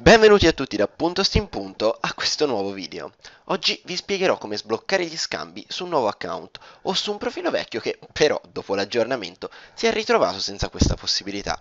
Benvenuti a tutti da Punto Steam Punto a questo nuovo video. Oggi vi spiegherò come sbloccare gli scambi su un nuovo account o su un profilo vecchio che però dopo l'aggiornamento si è ritrovato senza questa possibilità.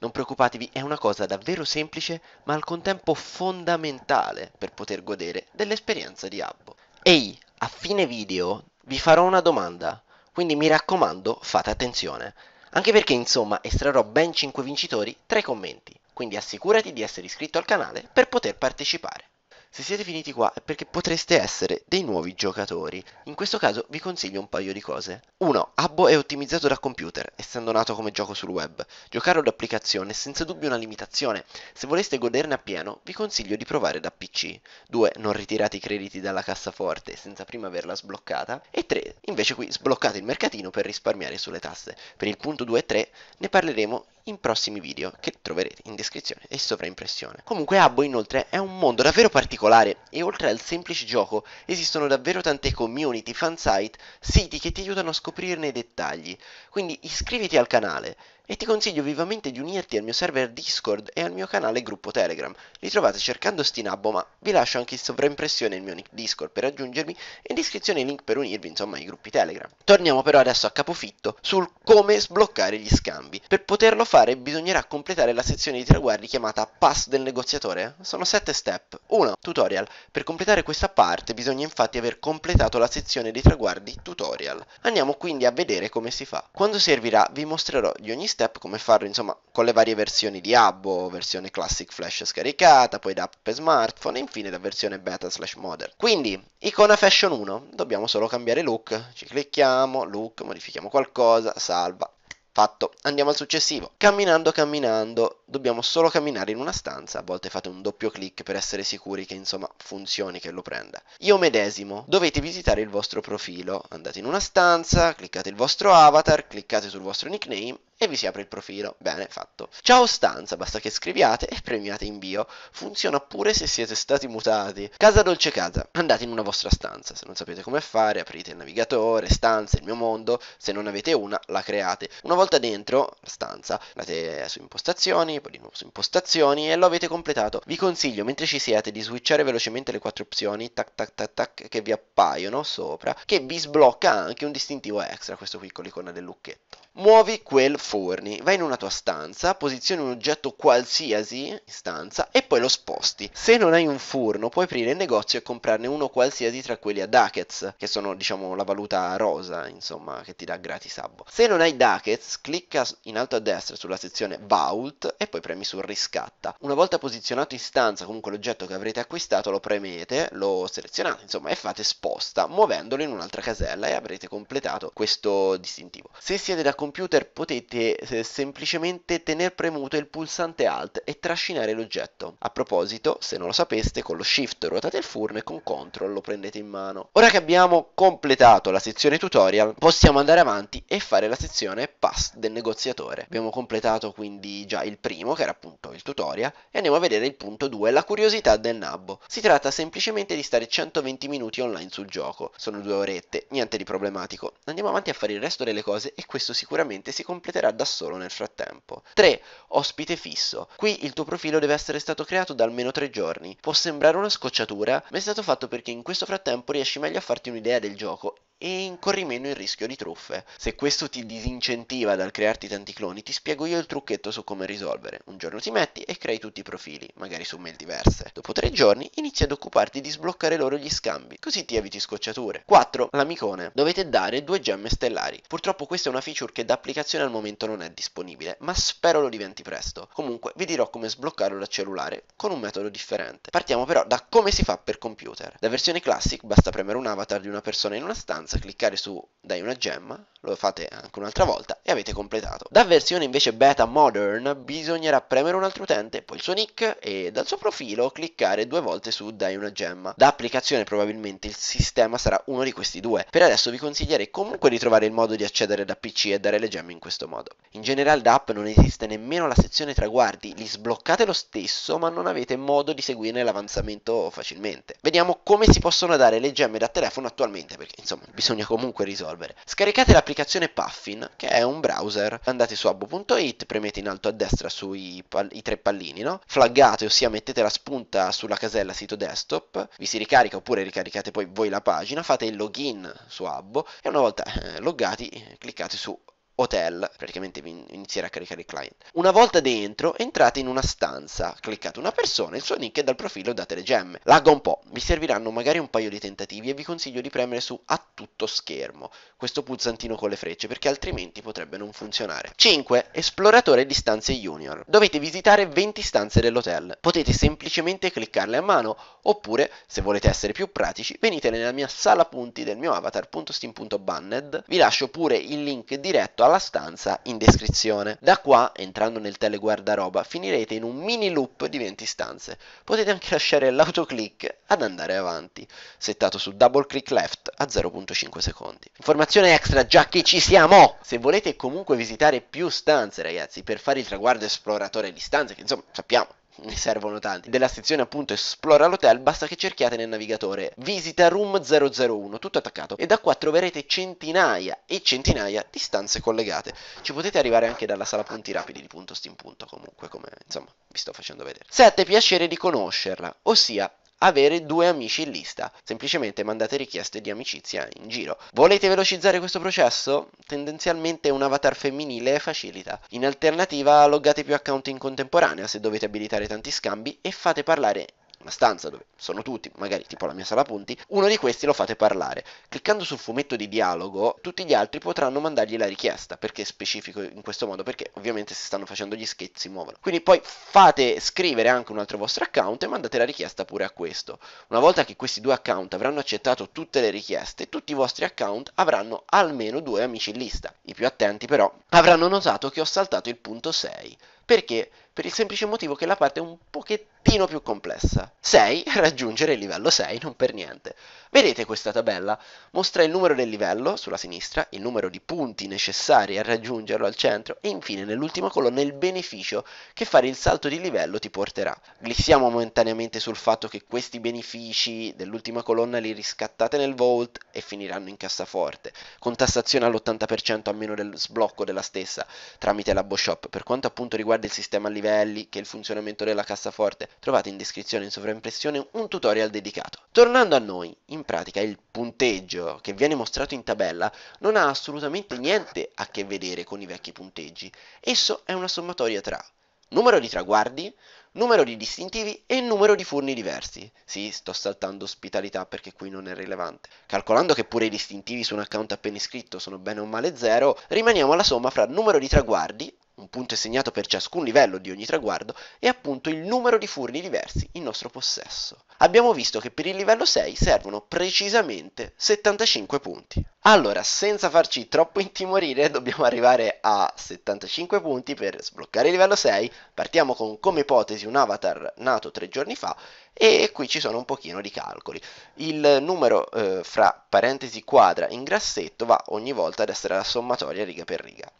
Non preoccupatevi, è una cosa davvero semplice ma al contempo fondamentale per poter godere dell'esperienza di Abbo. Ehi, a fine video vi farò una domanda, quindi mi raccomando fate attenzione, anche perché insomma estrarrò ben 5 vincitori tra i commenti quindi assicurati di essere iscritto al canale per poter partecipare. Se siete finiti qua è perché potreste essere dei nuovi giocatori. In questo caso vi consiglio un paio di cose. 1. Abbo è ottimizzato da computer, essendo nato come gioco sul web. Giocare ad applicazione è senza dubbio una limitazione. Se voleste goderne appieno, vi consiglio di provare da PC. 2. Non ritirate i crediti dalla cassaforte senza prima averla sbloccata. E 3. Invece qui sbloccate il mercatino per risparmiare sulle tasse. Per il punto 2 e 3 ne parleremo in prossimi video che troverete in descrizione e sovraimpressione. Comunque Abbo inoltre è un mondo davvero particolare e oltre al semplice gioco esistono davvero tante community, fansite, siti che ti aiutano a scoprirne i dettagli, quindi iscriviti al canale e ti consiglio vivamente di unirti al mio server Discord e al mio canale gruppo Telegram. Li trovate cercando Stinabbo, ma vi lascio anche in sovraimpressione il mio nick Discord per raggiungermi e in descrizione il link per unirvi insomma ai gruppi Telegram. Torniamo però adesso a capofitto sul come sbloccare gli scambi. Per poterlo fare bisognerà completare la sezione di traguardi chiamata Pass del negoziatore. Sono 7 step. 1. Tutorial. Per completare questa parte bisogna infatti aver completato la sezione dei traguardi tutorial. Andiamo quindi a vedere come si fa. Quando servirà vi mostrerò di ogni step step, come farlo insomma con le varie versioni di Abbo, versione classic flash scaricata, poi da app per smartphone e infine la versione beta slash modern. Quindi, icona fashion 1, dobbiamo solo cambiare look, ci clicchiamo, look, modifichiamo qualcosa, salva, Fatto. Andiamo al successivo. Camminando, camminando, dobbiamo solo camminare in una stanza. A volte fate un doppio clic per essere sicuri che insomma funzioni, che lo prenda. Io medesimo, dovete visitare il vostro profilo. Andate in una stanza, cliccate il vostro avatar, cliccate sul vostro nickname e vi si apre il profilo. Bene, fatto. Ciao stanza, basta che scriviate e premiate invio. Funziona pure se siete stati mutati. Casa Dolce Casa. Andate in una vostra stanza. Se non sapete come fare, aprite il navigatore, stanze, il mio mondo. Se non avete una, la create. Una volta dentro, la stanza, andate su impostazioni, poi di nuovo su impostazioni e lo avete completato. Vi consiglio, mentre ci siete, di switchare velocemente le quattro opzioni, tac tac tac tac, che vi appaiono sopra, che vi sblocca anche un distintivo extra, questo qui con l'icona del lucchetto. Muovi quel forni, vai in una tua stanza, posizioni un oggetto qualsiasi in stanza e poi lo sposti. Se non hai un forno puoi aprire il negozio e comprarne uno qualsiasi tra quelli a Duckets, che sono diciamo la valuta rosa, insomma, che ti dà gratis Abbo. Se non hai Duckets, clicca in alto a destra sulla sezione Vault e poi premi su riscatta. Una volta posizionato in stanza comunque l'oggetto che avrete acquistato lo premete, lo selezionate, insomma, e fate sposta, muovendolo in un'altra casella e avrete completato questo distintivo. Se siete da computer potete che eh, semplicemente tenere premuto il pulsante Alt e trascinare l'oggetto. A proposito, se non lo sapeste, con lo Shift ruotate il forno e con Ctrl lo prendete in mano. Ora che abbiamo completato la sezione tutorial, possiamo andare avanti e fare la sezione Pass del negoziatore. Abbiamo completato quindi già il primo, che era appunto il tutorial, e andiamo a vedere il punto 2, la curiosità del nabbo. Si tratta semplicemente di stare 120 minuti online sul gioco. Sono due orette, niente di problematico. Andiamo avanti a fare il resto delle cose e questo sicuramente si completerà crescerà da solo nel frattempo. 3. Ospite fisso. Qui il tuo profilo deve essere stato creato da almeno 3 giorni. Può sembrare una scocciatura, ma è stato fatto perché in questo frattempo riesci meglio a farti un'idea del gioco e incorri meno il rischio di truffe. Se questo ti disincentiva dal crearti tanti cloni, ti spiego io il trucchetto su come risolvere. Un giorno ti metti e crei tutti i profili, magari su mail diverse. Dopo tre giorni inizi ad occuparti di sbloccare loro gli scambi, così ti eviti scocciature. 4. L'amicone. Dovete dare due gemme stellari. Purtroppo questa è una feature che da applicazione al momento non è disponibile, ma spero lo diventi presto. Comunque vi dirò come sbloccarlo da cellulare con un metodo differente. Partiamo però da come si fa per computer. La versione classic basta premere un avatar di una persona in una stanza abbastanza, cliccare su dai una gemma, lo fate anche un'altra volta e avete completato. Da versione invece beta modern bisognerà premere un altro utente, poi il suo nick e dal suo profilo cliccare due volte su dai una gemma. Da applicazione probabilmente il sistema sarà uno di questi due. Per adesso vi consiglierei comunque di trovare il modo di accedere da PC e dare le gemme in questo modo. In generale da app non esiste nemmeno la sezione traguardi, li sbloccate lo stesso ma non avete modo di seguirne l'avanzamento facilmente. Vediamo come si possono dare le gemme da telefono attualmente perché insomma bisogna comunque risolvere. Scaricate l'applicazione Puffin, che è un browser. Andate su abbo.it, premete in alto a destra sui pal- tre pallini, no? Flaggate, ossia mettete la spunta sulla casella sito desktop, vi si ricarica oppure ricaricate poi voi la pagina, fate il login su Abbo e una volta eh, loggati cliccate su hotel, praticamente vi inizierà a caricare il client. Una volta dentro entrate in una stanza, cliccate una persona, il suo link è dal profilo date le gemme. Lago un po', vi serviranno magari un paio di tentativi e vi consiglio di premere su a tutto schermo, questo pulsantino con le frecce perché altrimenti potrebbe non funzionare. 5. Esploratore di stanze junior. Dovete visitare 20 stanze dell'hotel, potete semplicemente cliccarle a mano oppure se volete essere più pratici venite nella mia sala punti del mio avatar.steam.banned, vi lascio pure il link diretto a alla stanza in descrizione. Da qua, entrando nel teleguardaroba, finirete in un mini loop di 20 stanze. Potete anche lasciare l'autoclick ad andare avanti, settato su double click left a 0.5 secondi. Informazione extra, già che ci siamo! Se volete comunque visitare più stanze, ragazzi, per fare il traguardo esploratore di stanze, che insomma sappiamo ne servono tanti, della sezione appunto esplora l'hotel, basta che cerchiate nel navigatore visita room 001, tutto attaccato, e da qua troverete centinaia e centinaia di stanze collegate. Ci potete arrivare anche dalla sala punti rapidi di punto steam punto comunque, come insomma vi sto facendo vedere. 7. Piacere di conoscerla, ossia avere due amici in lista. Semplicemente mandate richieste di amicizia in giro. Volete velocizzare questo processo? Tendenzialmente un avatar femminile facilita. In alternativa loggate più account in contemporanea se dovete abilitare tanti scambi e fate parlare una stanza dove sono tutti, magari tipo la mia sala punti, uno di questi lo fate parlare. Cliccando sul fumetto di dialogo, tutti gli altri potranno mandargli la richiesta, perché specifico in questo modo, perché ovviamente se stanno facendo gli scherzi si muovono. Quindi poi fate scrivere anche un altro vostro account e mandate la richiesta pure a questo. Una volta che questi due account avranno accettato tutte le richieste, tutti i vostri account avranno almeno due amici in lista. I più attenti però avranno notato che ho saltato il punto 6, perché per il semplice motivo che la parte è un pochettino pochettino più complessa. 6 raggiungere il livello 6, non per niente. Vedete questa tabella? Mostra il numero del livello sulla sinistra, il numero di punti necessari a raggiungerlo al centro e infine nell'ultima colonna il beneficio che fare il salto di livello ti porterà. Glissiamo momentaneamente sul fatto che questi benefici dell'ultima colonna li riscattate nel Vault e finiranno in cassaforte, con tassazione all'80% a meno del sblocco della stessa tramite la Shop. Per quanto appunto riguarda il sistema a livelli, che è il funzionamento della cassaforte, Trovate in descrizione in sovraimpressione un tutorial dedicato. Tornando a noi, in pratica il punteggio che viene mostrato in tabella non ha assolutamente niente a che vedere con i vecchi punteggi. Esso è una sommatoria tra numero di traguardi, numero di distintivi e numero di furni diversi. Sì, sto saltando ospitalità perché qui non è rilevante. Calcolando che pure i distintivi su un account appena iscritto sono bene o male zero, rimaniamo alla somma fra numero di traguardi, un punto è segnato per ciascun livello di ogni traguardo, e appunto il numero di furni diversi in nostro possesso. Abbiamo visto che per il livello 6 servono precisamente 75 punti. Allora, senza farci troppo intimorire, dobbiamo arrivare a 75 punti per sbloccare il livello 6. Partiamo con come ipotesi un avatar nato tre giorni fa e qui ci sono un pochino di calcoli. Il numero eh, fra parentesi quadra in grassetto va ogni volta ad essere la sommatoria riga per riga.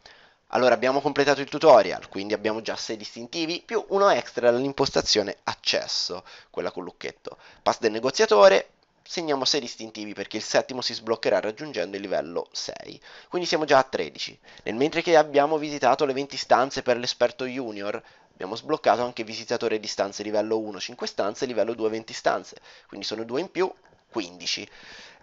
Allora abbiamo completato il tutorial, quindi abbiamo già 6 distintivi più uno extra dall'impostazione accesso, quella con lucchetto. Pass del negoziatore, segniamo 6 distintivi perché il settimo si sbloccherà raggiungendo il livello 6, quindi siamo già a 13. Nel mentre che abbiamo visitato le 20 stanze per l'esperto junior, abbiamo sbloccato anche visitatore di stanze livello 1 5 stanze, livello 2 20 stanze, quindi sono due in più 15.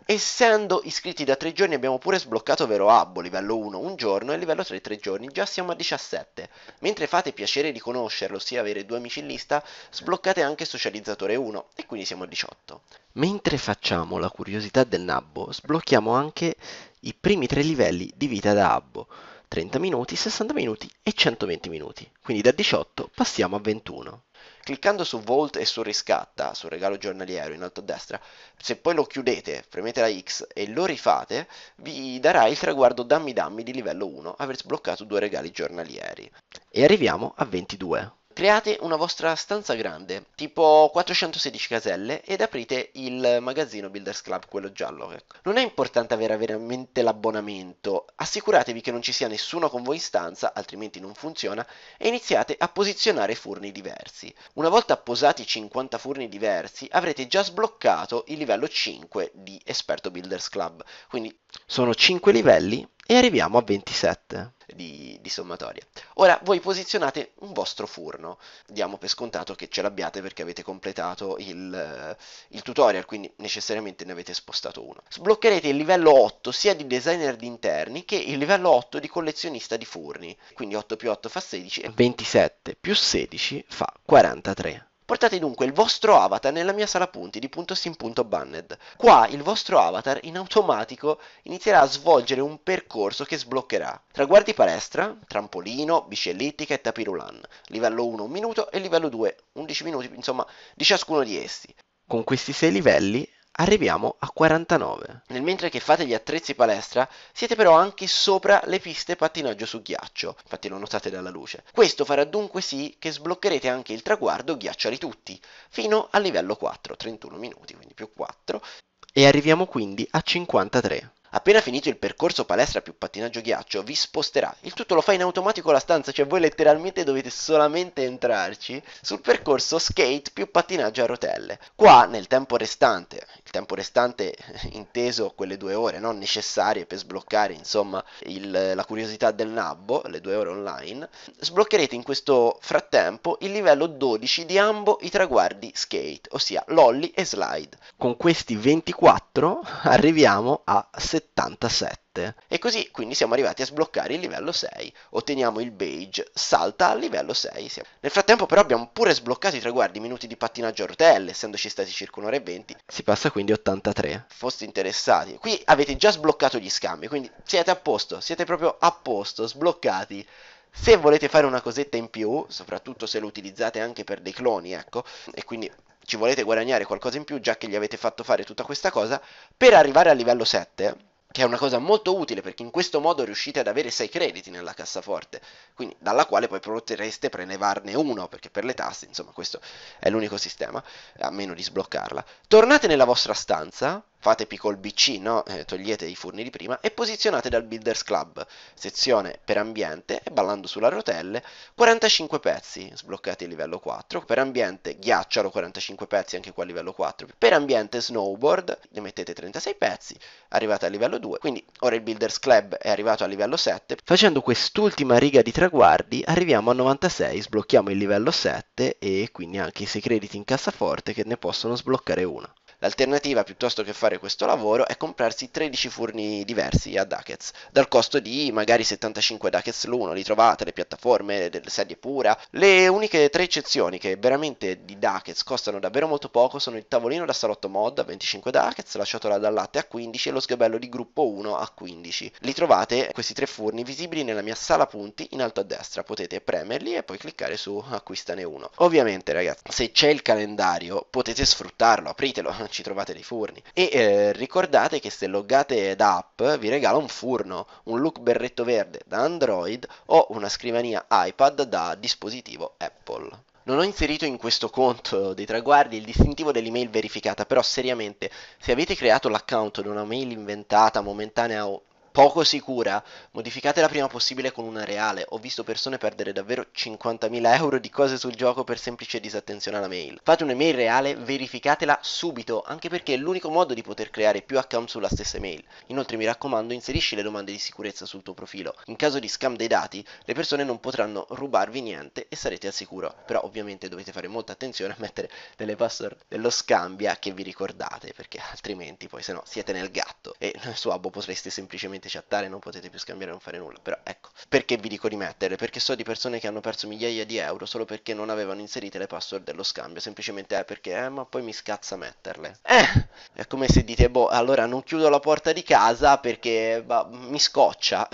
Essendo iscritti da 3 giorni abbiamo pure sbloccato Vero Abbo, livello 1 un giorno e livello 3 3 giorni, già siamo a 17. Mentre fate piacere di conoscerlo, ossia avere due amici in lista, sbloccate anche Socializzatore 1 e quindi siamo a 18. Mentre facciamo la curiosità del Nabbo, sblocchiamo anche i primi tre livelli di vita da Abbo. 30 minuti, 60 minuti e 120 minuti. Quindi da 18 passiamo a 21. Cliccando su Volt e su Riscatta, sul regalo giornaliero in alto a destra, se poi lo chiudete, premete la X e lo rifate, vi darà il traguardo Dammi Dammi di livello 1, aver sbloccato due regali giornalieri. E arriviamo a 22. Create una vostra stanza grande, tipo 416 caselle, ed aprite il magazzino Builders Club, quello giallo. Ecco. Non è importante avere veramente l'abbonamento, assicuratevi che non ci sia nessuno con voi in stanza, altrimenti non funziona, e iniziate a posizionare forni diversi. Una volta posati 50 forni diversi, avrete già sbloccato il livello 5 di Esperto Builders Club, quindi sono 5 livelli e arriviamo a 27 di, di, sommatoria. Ora voi posizionate un vostro forno, diamo per scontato che ce l'abbiate perché avete completato il, il tutorial, quindi necessariamente ne avete spostato uno. Sbloccherete il livello 8 sia di designer di interni che il livello 8 di collezionista di forni, quindi 8 più 8 fa 16 e 27 più 16 fa 43. Portate dunque il vostro avatar nella mia sala punti di .sim.banned. Qua il vostro avatar in automatico inizierà a svolgere un percorso che sbloccherà. Traguardi palestra, trampolino, bici ellittica e tapirulan. Livello 1 1 minuto e livello 2 11 minuti, insomma, di ciascuno di essi. Con questi 6 livelli arriviamo a 49. Nel mentre che fate gli attrezzi palestra, siete però anche sopra le piste pattinaggio su ghiaccio, infatti lo notate dalla luce. Questo farà dunque sì che sbloccherete anche il traguardo ghiacciali tutti, fino al livello 4, 31 minuti, quindi più 4, e arriviamo quindi a 53. Appena finito il percorso palestra più pattinaggio ghiaccio, vi sposterà. Il tutto lo fa in automatico la stanza, cioè voi letteralmente dovete solamente entrarci sul percorso skate più pattinaggio a rotelle. Qua, nel tempo restante, il tempo restante inteso quelle due ore non necessarie per sbloccare, insomma, il, la curiosità del nabbo, le due ore online, sbloccherete in questo frattempo il livello 12 di ambo i traguardi skate, ossia lolly e slide. Con questi 24 arriviamo a 70 77. E così quindi siamo arrivati a sbloccare il livello 6, otteniamo il beige, salta al livello 6. Nel frattempo però abbiamo pure sbloccato i traguardi minuti di pattinaggio a rotelle, essendoci stati circa un'ora e 20. Si passa quindi 83. Foste interessati. Qui avete già sbloccato gli scambi, quindi siete a posto, siete proprio a posto, sbloccati. Se volete fare una cosetta in più, soprattutto se lo utilizzate anche per dei cloni, ecco, e quindi ci volete guadagnare qualcosa in più, già che gli avete fatto fare tutta questa cosa, per arrivare al livello 7 che è una cosa molto utile perché in questo modo riuscite ad avere 6 crediti nella cassaforte, quindi dalla quale poi potreste prelevarne uno, perché per le tasse, insomma, questo è l'unico sistema, a meno di sbloccarla. Tornate nella vostra stanza fate piccol BC, no? eh, togliete i forni di prima e posizionate dal Builders Club, sezione per ambiente e ballando sulla rotelle 45 pezzi sbloccati a livello 4, per ambiente ghiacciolo 45 pezzi anche qua a livello 4, per ambiente snowboard ne mettete 36 pezzi, arrivate a livello 2, quindi ora il Builders Club è arrivato a livello 7, facendo quest'ultima riga di traguardi arriviamo a 96, sblocchiamo il livello 7 e quindi anche i segreti in cassaforte che ne possono sbloccare una. L'alternativa piuttosto che fare questo lavoro è comprarsi 13 forni diversi a Ducats, dal costo di magari 75 Ducats l'uno, li trovate, le piattaforme, delle sedie pura. Le uniche tre eccezioni che veramente di Ducats costano davvero molto poco sono il tavolino da salotto mod a 25 Ducats, la ciotola da latte a 15 e lo sgabello di gruppo 1 a 15. Li trovate questi tre forni visibili nella mia sala punti in alto a destra, potete premerli e poi cliccare su acquistane uno. Ovviamente ragazzi, se c'è il calendario potete sfruttarlo, apritelo, ci trovate dei forni. E eh, ricordate che se loggate da app vi regala un furno, un look berretto verde da Android o una scrivania iPad da dispositivo Apple. Non ho inserito in questo conto dei traguardi il distintivo dell'email verificata, però seriamente, se avete creato l'account da una mail inventata, momentanea o poco sicura, modificatela prima possibile con una reale. Ho visto persone perdere davvero 50.000 euro di cose sul gioco per semplice disattenzione alla mail. Fate un'email reale, verificatela subito, anche perché è l'unico modo di poter creare più account sulla stessa email. Inoltre mi raccomando, inserisci le domande di sicurezza sul tuo profilo. In caso di scam dei dati, le persone non potranno rubarvi niente e sarete al sicuro. Però ovviamente dovete fare molta attenzione a mettere delle password dello scambia che vi ricordate, perché altrimenti poi se no siete nel gatto e su Abbo potreste semplicemente potete chattare, non potete più scambiare, non fare nulla, però ecco, perché vi dico di mettere? Perché so di persone che hanno perso migliaia di euro solo perché non avevano inserite le password dello scambio, semplicemente è eh, perché, eh, ma poi mi scazza metterle. Eh, è come se dite, boh, allora non chiudo la porta di casa perché bah, mi scoccia.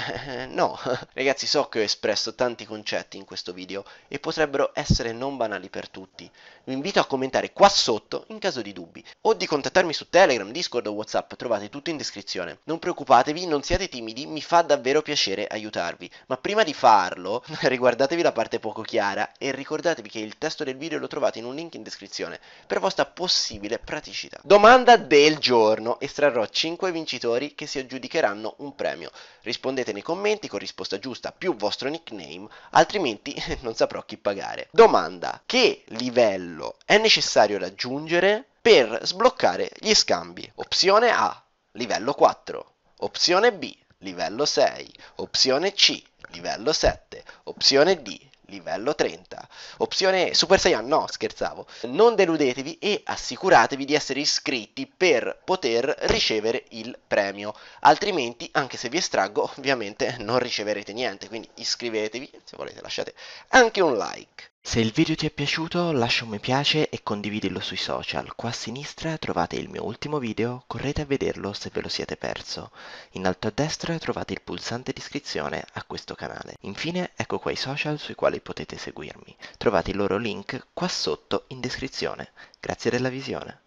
no, ragazzi, so che ho espresso tanti concetti in questo video e potrebbero essere non banali per tutti. Vi invito a commentare qua sotto in caso di dubbi o di contattarmi su Telegram, Discord o WhatsApp, trovate tutto in descrizione. Non preoccupatevi, non siete siate timidi, mi fa davvero piacere aiutarvi. Ma prima di farlo, riguardatevi la parte poco chiara e ricordatevi che il testo del video lo trovate in un link in descrizione per vostra possibile praticità. Domanda del giorno. Estrarrò 5 vincitori che si aggiudicheranno un premio. Rispondete nei commenti con risposta giusta più vostro nickname, altrimenti non saprò chi pagare. Domanda. Che livello è necessario raggiungere per sbloccare gli scambi? Opzione A. Livello 4. Opzione B, livello 6. Opzione C, livello 7. Opzione D, livello 30. Opzione E, Super Saiyan, no, scherzavo. Non deludetevi e assicuratevi di essere iscritti per poter ricevere il premio. Altrimenti, anche se vi estraggo, ovviamente non riceverete niente. Quindi iscrivetevi, se volete lasciate anche un like. Se il video ti è piaciuto lascia un mi piace e condividilo sui social, qua a sinistra trovate il mio ultimo video, correte a vederlo se ve lo siete perso. In alto a destra trovate il pulsante di iscrizione a questo canale. Infine ecco qua i social sui quali potete seguirmi, trovate il loro link qua sotto in descrizione. Grazie della visione.